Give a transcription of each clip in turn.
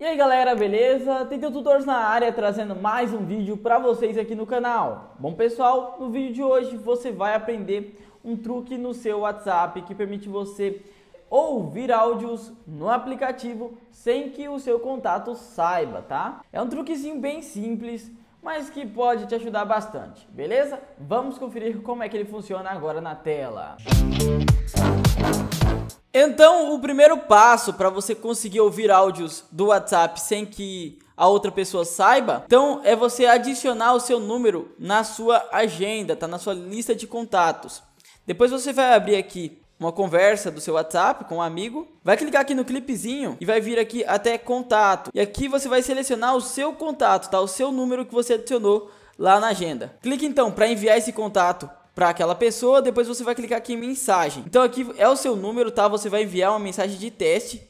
E aí galera, beleza? Tenteu Tutores na área trazendo mais um vídeo para vocês aqui no canal. Bom pessoal, no vídeo de hoje você vai aprender um truque no seu WhatsApp que permite você ouvir áudios no aplicativo sem que o seu contato saiba, tá? É um truquezinho bem simples, mas que pode te ajudar bastante, beleza? Vamos conferir como é que ele funciona agora na tela. Música então, o primeiro passo para você conseguir ouvir áudios do WhatsApp sem que a outra pessoa saiba, então é você adicionar o seu número na sua agenda, tá na sua lista de contatos. Depois você vai abrir aqui uma conversa do seu WhatsApp com um amigo, vai clicar aqui no clipezinho e vai vir aqui até contato. E aqui você vai selecionar o seu contato, tá? O seu número que você adicionou lá na agenda. Clique então para enviar esse contato para aquela pessoa, depois você vai clicar aqui em mensagem. Então aqui é o seu número, tá? Você vai enviar uma mensagem de teste.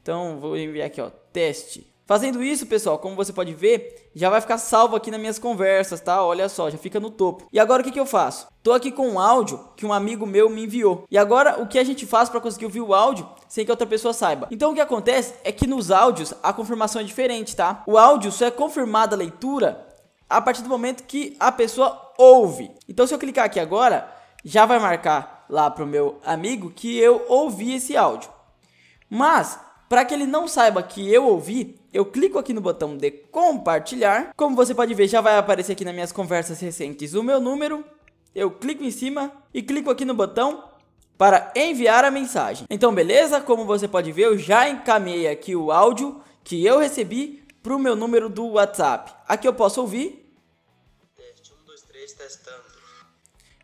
Então vou enviar aqui, ó, teste. Fazendo isso, pessoal, como você pode ver, já vai ficar salvo aqui nas minhas conversas, tá? Olha só, já fica no topo. E agora o que, que eu faço? Tô aqui com um áudio que um amigo meu me enviou. E agora o que a gente faz para conseguir ouvir o áudio sem que outra pessoa saiba? Então o que acontece é que nos áudios a confirmação é diferente, tá? O áudio só é confirmada a leitura a partir do momento que a pessoa ouve. Então se eu clicar aqui agora, já vai marcar lá para o meu amigo que eu ouvi esse áudio. Mas para que ele não saiba que eu ouvi, eu clico aqui no botão de compartilhar. Como você pode ver, já vai aparecer aqui nas minhas conversas recentes o meu número. Eu clico em cima e clico aqui no botão para enviar a mensagem. Então, beleza? Como você pode ver, eu já encaminhei aqui o áudio que eu recebi para o meu número do WhatsApp. Aqui eu posso ouvir testando.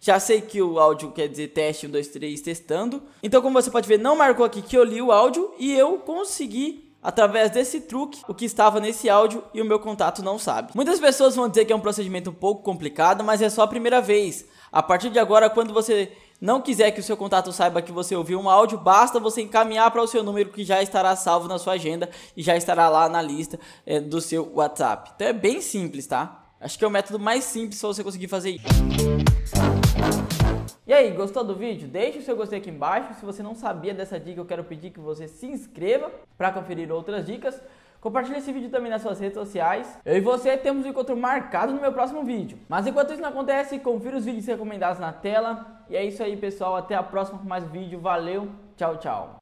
Já sei que o áudio quer dizer teste 1, 2, 3, testando. Então, como você pode ver, não marcou aqui que eu li o áudio e eu consegui através desse truque o que estava nesse áudio e o meu contato não sabe. Muitas pessoas vão dizer que é um procedimento um pouco complicado, mas é só a primeira vez. A partir de agora, quando você não quiser que o seu contato saiba que você ouviu um áudio, basta você encaminhar para o seu número que já estará salvo na sua agenda e já estará lá na lista é, do seu WhatsApp. Então é bem simples, tá? Acho que é o método mais simples para você conseguir fazer isso. E aí, gostou do vídeo? Deixe o seu gostei aqui embaixo. Se você não sabia dessa dica, eu quero pedir que você se inscreva para conferir outras dicas. Compartilhe esse vídeo também nas suas redes sociais. Eu e você temos um encontro marcado no meu próximo vídeo. Mas enquanto isso não acontece, confira os vídeos recomendados na tela. E é isso aí, pessoal. Até a próxima com mais vídeo. Valeu, tchau, tchau.